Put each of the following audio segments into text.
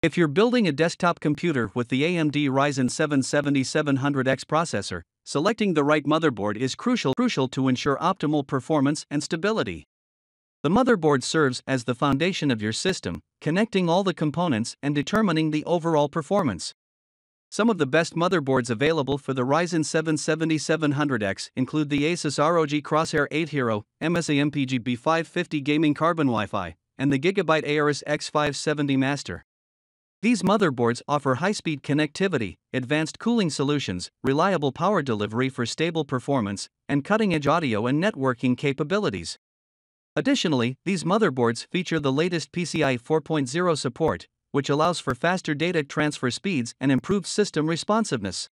If you're building a desktop computer with the AMD Ryzen 7 7700X processor, selecting the right motherboard is crucial, crucial to ensure optimal performance and stability. The motherboard serves as the foundation of your system, connecting all the components and determining the overall performance. Some of the best motherboards available for the Ryzen 7 7700X include the Asus ROG Crosshair 8 Hero, MSI MPG B550 Gaming Carbon Wi-Fi, and the Gigabyte Aorus X570 Master. These motherboards offer high-speed connectivity, advanced cooling solutions, reliable power delivery for stable performance, and cutting-edge audio and networking capabilities. Additionally, these motherboards feature the latest PCI 4.0 support, which allows for faster data transfer speeds and improved system responsiveness.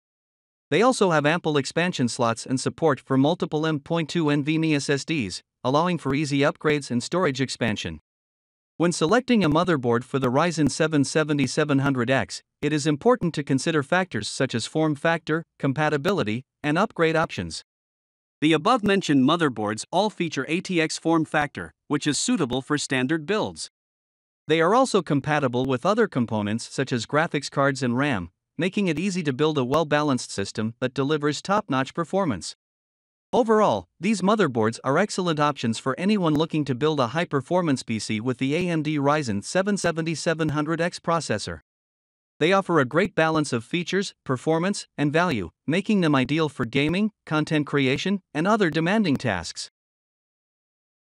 They also have ample expansion slots and support for multiple M.2 NVMe SSDs, allowing for easy upgrades and storage expansion. When selecting a motherboard for the Ryzen 7 7700X, it is important to consider factors such as form factor, compatibility, and upgrade options. The above-mentioned motherboards all feature ATX form factor, which is suitable for standard builds. They are also compatible with other components such as graphics cards and RAM, making it easy to build a well-balanced system that delivers top-notch performance. Overall, these motherboards are excellent options for anyone looking to build a high-performance PC with the AMD Ryzen 7-7700X processor. They offer a great balance of features, performance, and value, making them ideal for gaming, content creation, and other demanding tasks.